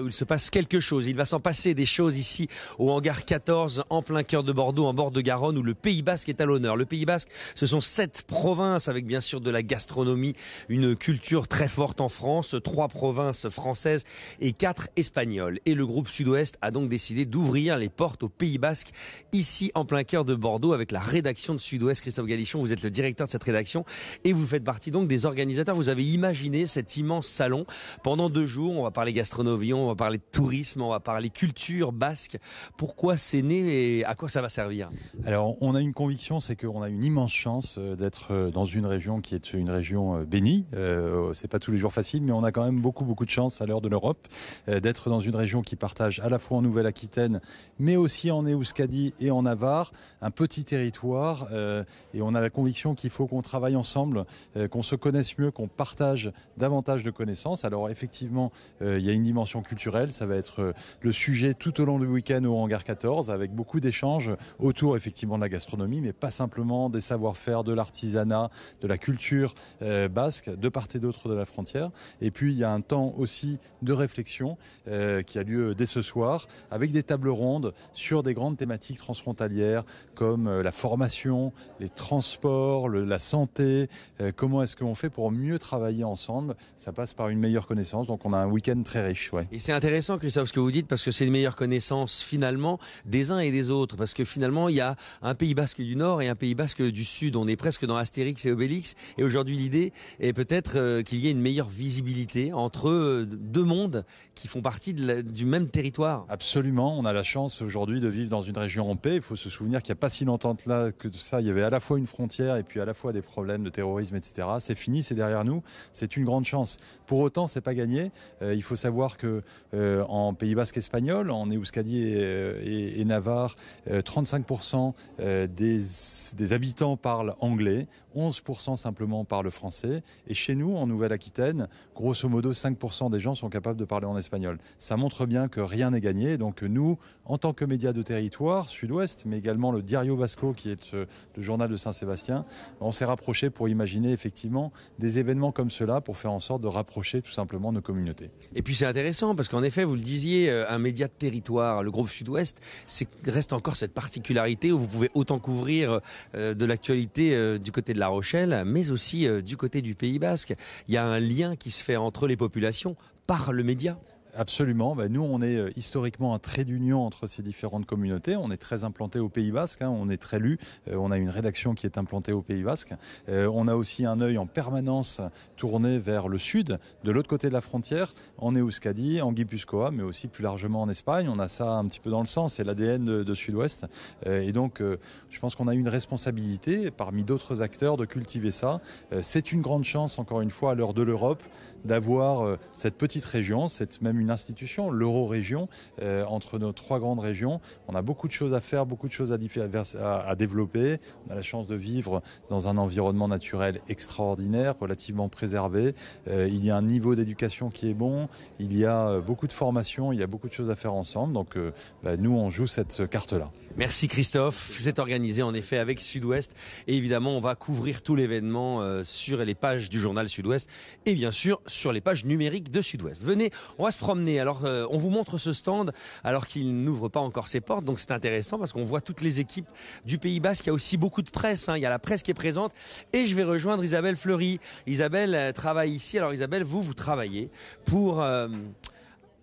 où il se passe quelque chose. Il va s'en passer des choses ici au hangar 14, en plein cœur de Bordeaux, en bord de Garonne, où le Pays Basque est à l'honneur. Le Pays Basque, ce sont sept provinces avec bien sûr de la gastronomie, une culture très forte en France, trois provinces françaises et quatre espagnoles. Et le groupe Sud-Ouest a donc décidé d'ouvrir les portes au Pays Basque, ici en plein cœur de Bordeaux, avec la rédaction de Sud-Ouest. Christophe Galichon, vous êtes le directeur de cette rédaction et vous faites partie donc des organisateurs. Vous avez imaginé cet immense salon. Pendant deux jours, on va parler gastronomie, on va parler de tourisme, on va parler culture basque. Pourquoi c'est né et à quoi ça va servir Alors, on a une conviction, c'est qu'on a une immense chance euh, d'être euh, dans une région qui est une région euh, bénie. Ce c'est pas tous les jours facile, mais on a quand même beaucoup, beaucoup de chance à l'heure de l'Europe d'être dans une région qui partage à la fois en Nouvelle-Aquitaine, mais aussi en Euskadi et en Navarre, un petit territoire. et on a la conviction qu'il faut qu'on travaille ensemble, qu'on se connaisse mieux, qu'on partage davantage de connaissances. Alors, effectivement, il y a une dimension culturelle culturel. Ça va être euh, le sujet tout au long du week-end au Hangar 14 avec beaucoup d'échanges autour effectivement de la gastronomie, mais pas simplement des savoir-faire, de l'artisanat, de la culture euh, basque de part et d'autre de la frontière. Et puis il y a un temps aussi de réflexion euh, qui a lieu dès ce soir avec des tables rondes sur des grandes thématiques transfrontalières comme la formation, les transports, la santé. comment est-ce qu'on fait pour mieux travailler ensemble Ça passe par une meilleure connaissance. Donc on a un week-end très riche c'est intéressant, Christophe, ce que vous dites, parce que c'est une meilleure connaissance finalement des uns et des autres. Parce que finalement, il y a un Pays basque du Nord et un Pays basque du Sud. On est presque dans Astérix et Obélix. Et aujourd'hui, l'idée est peut-être euh, qu'il y ait une meilleure visibilité entre euh, deux mondes qui font partie du même territoire. Absolument. On a la chance aujourd'hui de vivre dans une région en paix. Il faut se souvenir qu'il n'y a pas si longtemps là que ça, il y avait à la fois une frontière et puis à la fois des problèmes de terrorisme, etc. C'est fini, c'est derrière nous. C'est une grande chance. Pour autant, c'est pas gagné. Euh, il faut savoir que euh, en Pays Basque espagnol, en Euskadi et, euh, Navarre, 35% euh, des habitants parlent anglais. 11% simplement parlent français. Et chez nous, en Nouvelle-Aquitaine, grosso modo, 5% des gens sont capables de parler en espagnol. Ça montre bien que rien n'est gagné. Donc nous, en tant que médias de territoire, Sud-Ouest, mais également le Diario Vasco, qui est euh, le journal de Saint-Sébastien, on s'est rapproché pour imaginer effectivement des événements comme cela pour faire en sorte de rapprocher tout simplement nos communautés. Et puis c'est intéressant parce qu'en effet, vous le disiez, euh, un média de territoire, le groupe Sud-Ouest, reste encore cette particularité où vous pouvez autant couvrir euh, de l'actualité du côté de la la Rochelle, mais aussi euh, du côté du Pays Basque. Il y a un lien qui se fait entre les populations par le média. Absolument. Bah, nous, on est euh, historiquement un trait d'union entre ces différentes communautés. On est très implanté au Pays Basque, hein. on est très lu, euh, on a une rédaction qui est implantée au Pays Basque. Euh, on a aussi un œil en permanence tourné vers le sud, de l'autre côté de la frontière, en Euskadi, en Guipuscoa, mais aussi plus largement en Espagne. On a ça un petit peu dans le sens, c'est l'ADN de, Sud-Ouest. et donc, je pense qu'on a une responsabilité, parmi d'autres acteurs, de cultiver ça. c'est une grande chance, encore une fois, à l'heure de l'Europe d'avoir euh, cette petite région, c'est même une institution, l'euro-région, euh, entre nos trois grandes régions. On a beaucoup de choses à faire, beaucoup de choses à, développer. On a la chance de vivre dans un environnement naturel extraordinaire, relativement préservé. Euh, il y a un niveau d'éducation qui est bon, il y a beaucoup de formations, il y a beaucoup de choses à faire ensemble. Donc bah, nous, on joue cette carte-là. Merci Christophe. C'est organisé en effet avec Sud-Ouest. Et évidemment, on va couvrir tout l'événement sur les pages du journal Sud-Ouest et bien sûr sur les pages numériques de Sud-Ouest. Venez, on va se promener. Alors, euh, on vous montre ce stand alors qu'il n'ouvre pas encore ses portes. Donc, c'est intéressant parce qu'on voit toutes les équipes du Pays Basque. Il y a aussi beaucoup de presse. Hein. Il y a la presse qui est présente. Et je vais rejoindre Isabelle Fleury. Isabelle euh, travaille ici. Alors, Isabelle, vous, vous travaillez pour euh,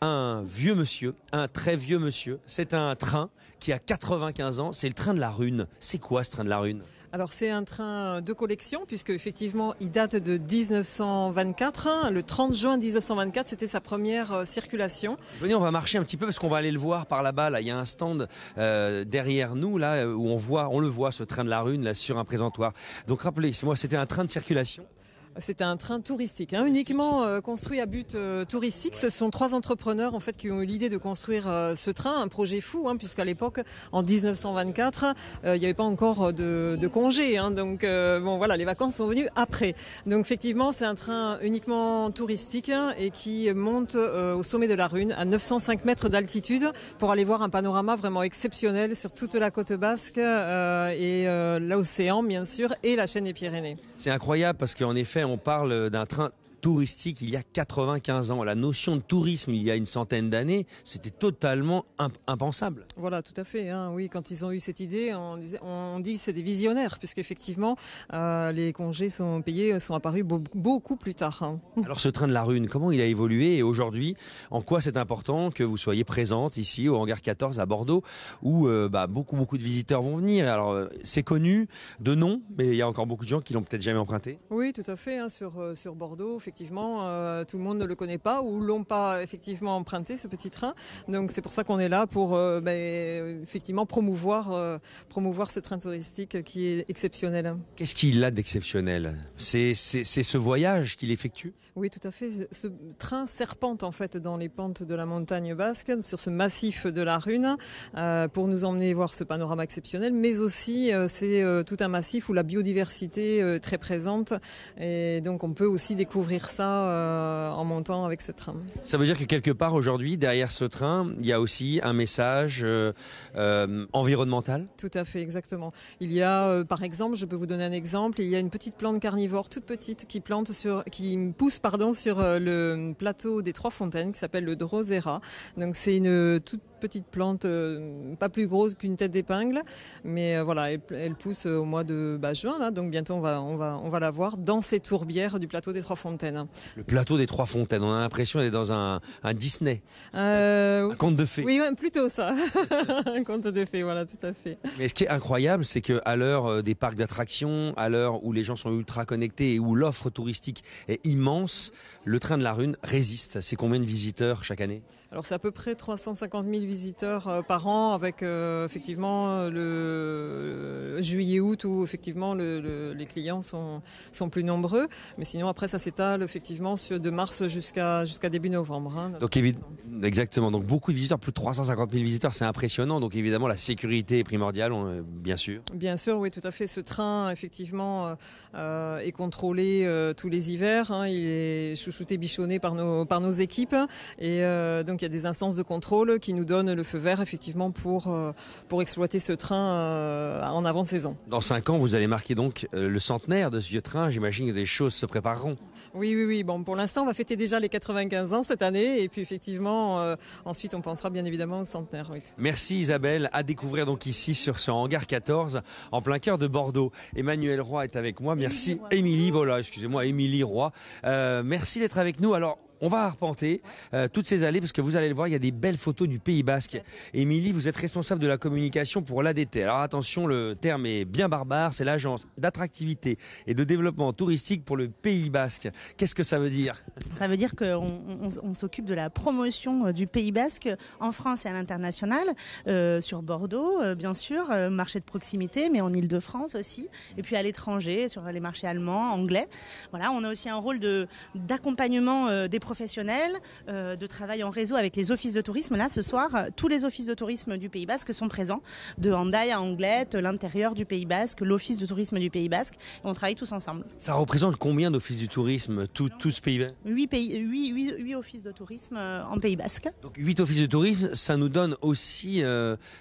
un vieux monsieur, un très vieux monsieur. C'est un train qui a 95 ans. C'est le train de la Rune. C'est quoi ce train de la Rune alors c'est un train euh, de collection puisque effectivement il date de 1924. Hein. Le 30 juin 1924, c'était sa première euh, circulation. Venez, on va marcher un petit peu parce qu'on va aller le voir par là-bas. il y a un stand euh, derrière nous là où on voit, on le voit ce train de la Rune là sur un présentoir. Donc rappelez-moi, c'était un train de circulation. C'est un train touristique, hein, uniquement euh, construit à but euh, touristique. Ce sont trois entrepreneurs en fait qui ont eu l'idée de construire euh, ce train, un projet fou, hein, puisqu'à l'époque, en 1924, il n'y avait pas encore de, de congé. Hein, donc bon, voilà, les vacances sont venues après. Donc effectivement, c'est un train uniquement touristique et qui monte au sommet de la Rune, à 905 mètres d'altitude, pour aller voir un panorama vraiment exceptionnel sur toute la côte basque et l'océan, bien sûr, et la chaîne des Pyrénées. C'est incroyable parce qu'en effet on parle d'un train touristique il y a 95 ans. La notion de tourisme il y a une centaine d'années, c'était totalement impensable. Voilà, tout à fait. Hein. Oui, quand ils ont eu cette idée, on, dit que c'est des visionnaires, puisqu'effectivement, euh, les congés sont payés sont apparus beaucoup plus tard. Hein. Alors ce train de la Rune, comment il a évolué et aujourd'hui, en quoi c'est important que vous soyez présente ici au Hangar 14 à Bordeaux, où euh, bah, beaucoup beaucoup de visiteurs vont venir. Alors euh, c'est connu de nom, mais il y a encore beaucoup de gens qui l'ont peut-être jamais emprunté. Oui, tout à fait. Hein, sur, euh, sur Bordeaux, effectivement effectivement, euh, tout le monde ne le connaît pas ou l'ont pas effectivement emprunté ce petit train. Donc c'est pour ça qu'on est là pour euh, ben, effectivement promouvoir, euh, promouvoir ce train touristique qui est exceptionnel. Qu'est-ce qu'il a d'exceptionnel C'est ce voyage qu'il effectue Oui, tout à fait. Ce train serpente en fait dans les pentes de la montagne basque, sur ce massif de la Rune, pour nous emmener voir ce panorama exceptionnel, mais aussi c'est tout un massif où la biodiversité est très présente et donc on peut aussi découvrir ça euh, en montant avec ce train. Ça veut dire que quelque part aujourd'hui, derrière ce train, il y a aussi un message euh, euh, environnemental Tout à fait, exactement. Il y a, par exemple, je peux vous donner un exemple, il y a une petite plante carnivore toute petite qui, plante sur, qui pousse pardon, sur le plateau des Trois Fontaines qui s'appelle le Drosera. Donc c'est une toute petite plante, euh, pas plus grosse qu'une tête d'épingle, mais euh, voilà, elle, pousse euh, au mois de bah, juin, donc bientôt on va, on, va, on va la voir dans ces tourbières du plateau des Trois Fontaines. Le plateau des Trois Fontaines, on a l'impression est dans un, Disney, un conte de fées. Oui, même plutôt ça, un conte de fées, voilà, tout à fait. Mais ce qui est incroyable, c'est qu'à l'heure des parcs d'attractions, à l'heure où les gens sont ultra connectés et où l'offre touristique est immense, le train de la Rune résiste. C'est combien de visiteurs chaque année Alors c'est à peu près 350 000 visiteurs euh, par an avec euh, euh, effectivement le juillet-août où effectivement les clients sont, sont plus nombreux. Mais sinon après ça s'étale effectivement de mars jusqu'à jusqu'à début novembre. Hein. donc exactement, donc beaucoup de visiteurs, plus de 350 000 visiteurs, c'est impressionnant. Donc évidemment la sécurité est primordiale, bien sûr. Bien sûr, oui, tout à fait. Ce train effectivement est contrôlé tous les hivers. Hein. il est chouchouté, bichonné par nos, par nos équipes. Et donc il y a des instances de contrôle qui nous donnent le feu vert effectivement pour, euh, pour exploiter ce train euh, en avant saison. Dans cinq ans, vous allez marquer donc euh, le centenaire de ce vieux train. J'imagine que des choses se prépareront. Oui, oui, oui. Bon, pour l'instant, on va fêter déjà les 95 ans cette année. Et puis effectivement, ensuite, on pensera bien évidemment au centenaire. Merci Isabelle. À découvrir donc ici sur ce hangar 14, en plein cœur de Bordeaux. Emmanuel Roy est avec moi. Merci Émilie. Voilà, excusez-moi, Émilie Roy. merci d'être avec nous. Alors, on va arpenter euh, toutes ces allées parce que vous allez le voir, il y a des belles photos du Pays Basque. Émilie, vous êtes responsable de la communication pour l'ADT. Alors attention, le terme est bien barbare, c'est l'agence d'attractivité et de développement touristique pour le Pays Basque. Qu'est-ce que ça veut dire Ça veut dire qu'on s'occupe de la promotion euh, du Pays Basque en France et à l'international, euh, sur Bordeaux bien sûr, marché de proximité, mais en Ile-de-France aussi, et puis à l'étranger, sur les marchés allemands, anglais. Voilà, on a aussi un rôle d'accompagnement des professionnels, euh, de travail en réseau avec les offices de tourisme. Là, ce soir, euh, tous les offices de tourisme du Pays Basque sont présents, de Handaï à Anglette, l'intérieur du Pays Basque, l'office de tourisme du Pays Basque. On travaille tous ensemble. Ça représente combien d'offices de tourisme, tout, tout ce Pays Basque 8, 8, offices de tourisme euh, en Pays Basque. Donc 8 offices de tourisme, ça nous donne aussi,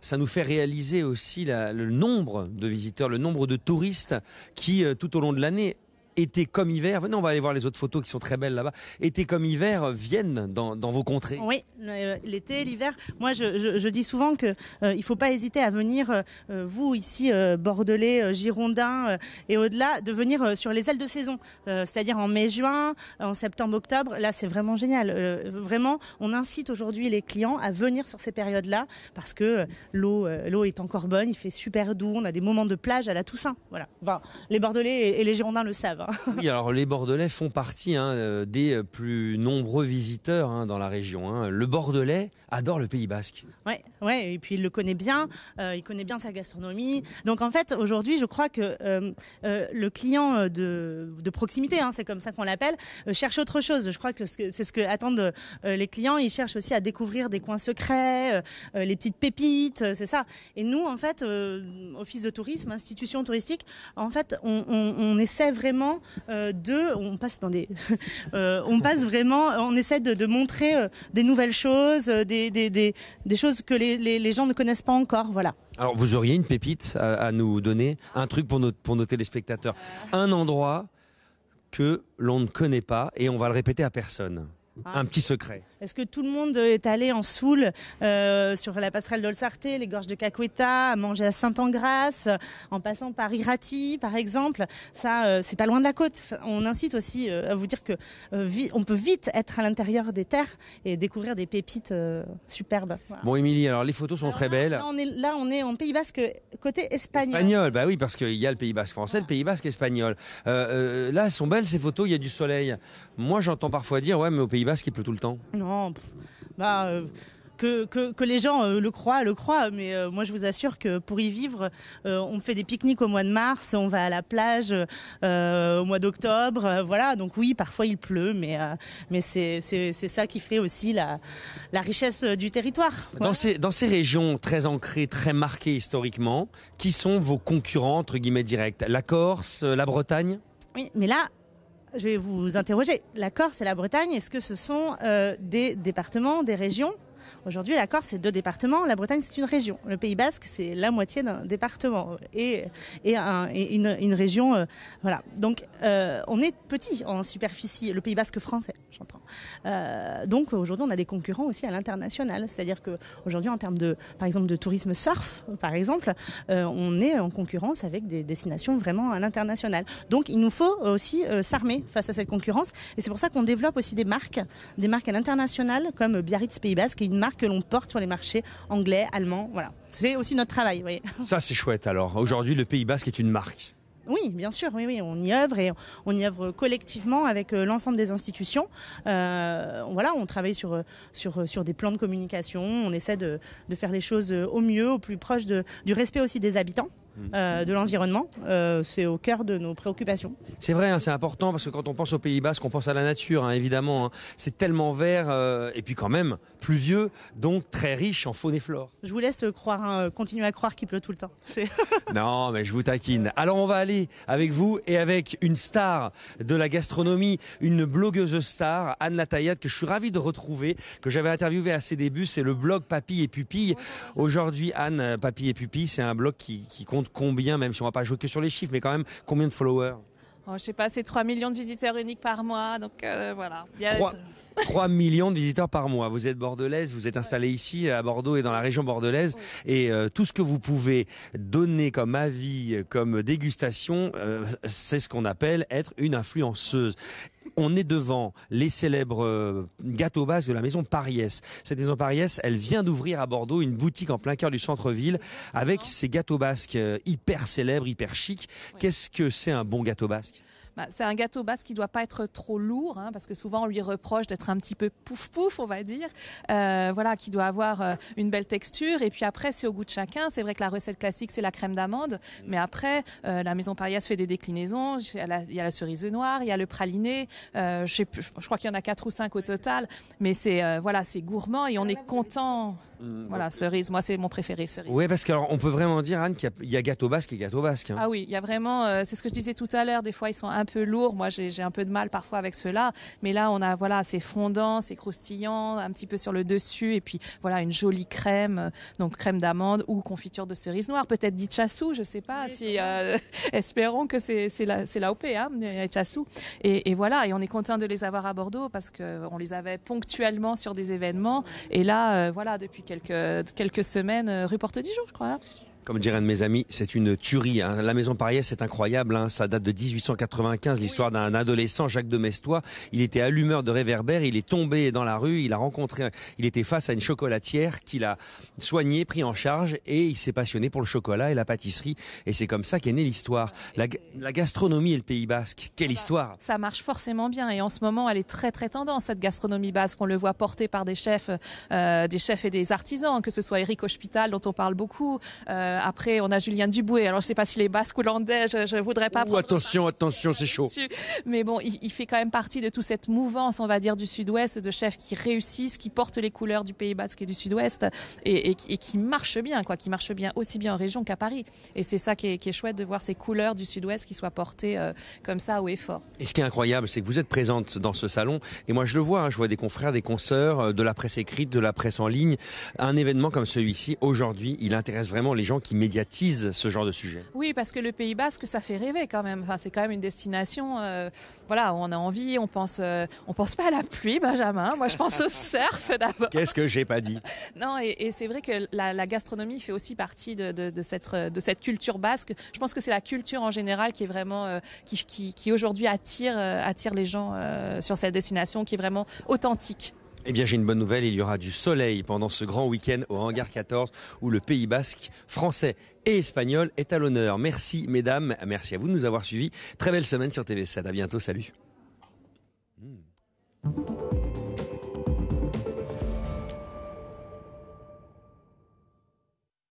ça nous fait réaliser aussi le nombre de visiteurs, le nombre de touristes qui, tout au long de l'année, été comme hiver, venez, on va aller voir les autres photos qui sont très belles là-bas, été comme hiver euh, viennent dans, vos contrées. Oui, euh, l'été, l'hiver. Moi, je, dis souvent que ne euh, il faut pas hésiter à venir, vous ici, Bordelais, Girondins et au-delà, de venir sur les ailes de saison, c'est-à-dire en mai-juin, en septembre-octobre. Là, c'est vraiment génial. vraiment, on incite aujourd'hui les clients à venir sur ces périodes-là parce que l'eau l'eau est encore bonne, il fait super doux, on a des moments de plage à la Toussaint. Voilà. Enfin, les Bordelais et les Girondins le savent. Hein. Oui, alors les Bordelais font partie hein, euh, des plus nombreux visiteurs hein, dans la région. Hein. Le Bordelais adore le Pays Basque. Ouais, ouais, et puis il le connaît bien, euh, il connaît bien sa gastronomie. Donc en fait, aujourd'hui, je crois que euh, le client de, proximité, c'est comme ça qu'on l'appelle, cherche autre chose. Je crois que c'est ce que attendent les clients. Ils cherchent aussi à découvrir des coins secrets, les petites pépites, c'est ça. Et nous, en fait, office de tourisme, institution touristique, en fait, on essaie vraiment euh, de, on passe dans des, euh, on passe vraiment, on essaie de, montrer euh, des nouvelles choses, des, des, choses que les, gens ne connaissent pas encore, voilà. Alors vous auriez une pépite à, nous donner, un truc pour nos, pour téléspectateurs, un endroit que l'on ne connaît pas et on va le répéter à personne. Ah. Un petit secret. Est-ce que tout le monde est allé en Soule euh, sur la passerelle d'Olsarté, les gorges de Cacueta, à manger à Saint-Angras, en passant par Irati, par exemple Ça, euh, c'est pas loin de la côte. On incite aussi euh, à vous dire que on peut vite être à l'intérieur des terres et découvrir des pépites superbes. Bon, Émilie, alors les photos sont très belles. Là on, est, en Pays Basque côté espagnol. Espagnol, bah oui, parce qu'il y a le Pays Basque français, le Pays Basque espagnol. là, elles sont belles ces photos. Il y a du soleil. Moi, j'entends parfois dire, ouais, mais au Pays Basque, il pleut tout le temps. Bah, euh, que, les gens euh, le croient, le croient. Mais euh, moi, je vous assure que pour y vivre, on fait des pique-niques au mois de mars, on va à la plage au mois d'octobre. voilà. Donc oui, parfois il pleut, mais mais c'est ça qui fait aussi la, richesse du territoire. Dans ces dans ces régions très ancrées, très marquées historiquement, qui sont vos concurrents entre guillemets directs La Corse, la Bretagne. Oui, mais là, je vais vous interroger. La Corse et la Bretagne, est-ce que ce sont euh, des départements, des régions Aujourd'hui, la Corse, c'est deux départements. La Bretagne, c'est une région. Le Pays Basque, c'est la moitié d'un département et, une, région. Euh, voilà. Donc, euh, on est petit en superficie. Le Pays Basque français, j'entends. Euh, donc, aujourd'hui, on a des concurrents aussi à l'international. C'est-à-dire qu'aujourd'hui, en termes de, par exemple, de tourisme surf, par exemple, on est en concurrence avec des destinations vraiment à l'international. Donc, il nous faut aussi s'armer face à cette concurrence. Et c'est pour ça qu'on développe aussi des marques, des marques à l'international comme Biarritz Pays Basque marque que l'on porte sur les marchés anglais, allemands. Voilà. C'est aussi notre travail. Vous Ça, c'est chouette alors. Aujourd'hui, le Pays Basque est une marque. Oui, bien sûr, oui, on y œuvre et on y œuvre collectivement avec euh, l'ensemble des institutions. Euh, voilà, on travaille sur, euh, sur, sur des plans de communication, on essaie de, de faire les choses au mieux, au plus proche de, du respect aussi des habitants. Euh, de l'environnement. Euh, c'est au cœur de nos préoccupations. C'est vrai, hein, c'est important parce que quand on pense aux Pays bas qu'on pense à la nature, hein, évidemment. Hein. C'est tellement vert euh, et puis quand même pluvieux, donc très riche en faune et flore. Je vous laisse croire, continuer à croire qu'il pleut tout le temps. non, mais je vous taquine. Alors on va aller avec vous et avec une star de la gastronomie, une blogueuse star, Anne Lataillade, que je suis ravi de retrouver, que j'avais interviewée à ses débuts. C'est le blog Papy et Pupille. Aujourd'hui, Anne, Papy et Pupille, c'est un blog qui compte combien, même si on ne va pas jouer que sur les chiffres, mais quand même combien de followers oh, Je ne sais pas, c'est 3 millions de visiteurs uniques par mois, donc euh, voilà. 3, millions de visiteurs par mois. Vous êtes bordelaise, vous êtes installée ici à Bordeaux et dans la région bordelaise, et euh, tout ce que vous pouvez donner comme avis, comme dégustation, euh, c'est ce qu'on appelle être une influenceuse on est devant les célèbres euh, gâteaux basques de la maison Paries. Cette maison Pariès, elle vient d'ouvrir à Bordeaux une boutique en plein cœur du centre-ville avec ah. ces gâteaux basques euh, hyper célèbres, hyper chics. Qu'est-ce que c'est un bon gâteau basque bah, c'est un gâteau basse qui doit pas être trop lourd, hein, parce que souvent on lui reproche d'être un petit peu pouf-pouf, on va dire, euh, voilà, qui doit avoir euh, une belle texture. Et puis après, c'est au goût de chacun. C'est vrai que la recette classique, c'est la crème d'amande, mais après, euh, la maison Parias fait des déclinaisons. Il y a la cerise noire, il y a le praliné, je, je crois qu'il y en a quatre ou cinq au total, mais c'est voilà, c'est gourmand et on est content. Mm, voilà, cerise, moi c'est mon préféré, cerise. Oui, parce qu'on peut vraiment dire, Anne, qu'il y, a gâteau basque et gâteau basque. Hein. Ah oui, il y a vraiment, euh, c'est ce que je disais tout à l'heure, des fois ils sont un peu lourds, moi j'ai un peu de mal parfois avec ceux-là, mais là on a, voilà, c'est fondant, c'est croustillant, un petit peu sur le dessus, et puis voilà, une jolie crème, euh, donc crème d'amande ou confiture de cerise noire, peut-être dit chassou, je sais pas, si euh, espérons que c'est la, la hein, chassou. Et, voilà, et on est content de les avoir à Bordeaux parce qu'on les avait ponctuellement sur des événements, et là, voilà, depuis quelques, quelques semaines, euh, rue Porte-Dijon, je crois. Comme dirait un de mes amis, c'est une tuerie. Hein. La maison parisienne, c'est incroyable. Hein. Ça date de 1895, l'histoire d'un adolescent, Jacques de Mestois. Il était allumeur de réverbères, il est tombé dans la rue, il a rencontré, il était face à une chocolatière qu'il a soigné, pris en charge, et il s'est passionné pour le chocolat et la pâtisserie. Et c'est comme ça qu'est née l'histoire. La, gastronomie et le Pays Basque, quelle ah bah, histoire Ça marche forcément bien, et en ce moment, elle est très très tendance cette gastronomie basque. On le voit portée par des chefs, euh, des chefs et des artisans, que ce soit Eric Hospital dont on parle beaucoup. Euh, euh, après, on a Julien Duboué. Alors, je ne sais pas si les Basques ou landais, je, ne voudrais pas. attention, attention, c'est chaud. Mais bon, il, fait quand même partie de toute cette mouvance, on va dire, du Sud-Ouest, de chefs qui réussissent, qui portent les couleurs du Pays basque et du Sud-Ouest, et, et, qui marchent bien, quoi, qui marchent bien aussi bien en région qu'à Paris. Et c'est ça qui est, chouette de voir ces couleurs du Sud-Ouest qui soient portées euh, comme ça au effort. Et ce qui est incroyable, c'est que vous êtes présente dans ce salon, et moi je le vois, hein, je vois des confrères, des consœurs euh, de la presse écrite, de la presse en ligne. Un événement comme celui-ci, aujourd'hui, il intéresse vraiment les gens qui médiatisent ce genre de sujet. Oui, parce que le Pays Basque, ça fait rêver quand même. Enfin, c'est quand même une destination, euh, voilà, où on a envie, on pense, euh, on pense pas à la pluie, Benjamin. Moi, je pense au surf d'abord. Qu'est-ce que j'ai pas dit Non, et, c'est vrai que la, gastronomie fait aussi partie de, cette, de cette culture basque. Je pense que c'est la culture en général qui est vraiment, euh, qui, qui aujourd'hui attire, attire les gens sur cette destination, qui est vraiment authentique. Eh bien, j'ai une bonne nouvelle, il y aura du soleil pendant ce grand week-end au Hangar 14 où le Pays basque français et espagnol est à l'honneur. Merci mesdames, merci à vous de nous avoir suivis. Très belle semaine sur TV7. À bientôt, salut.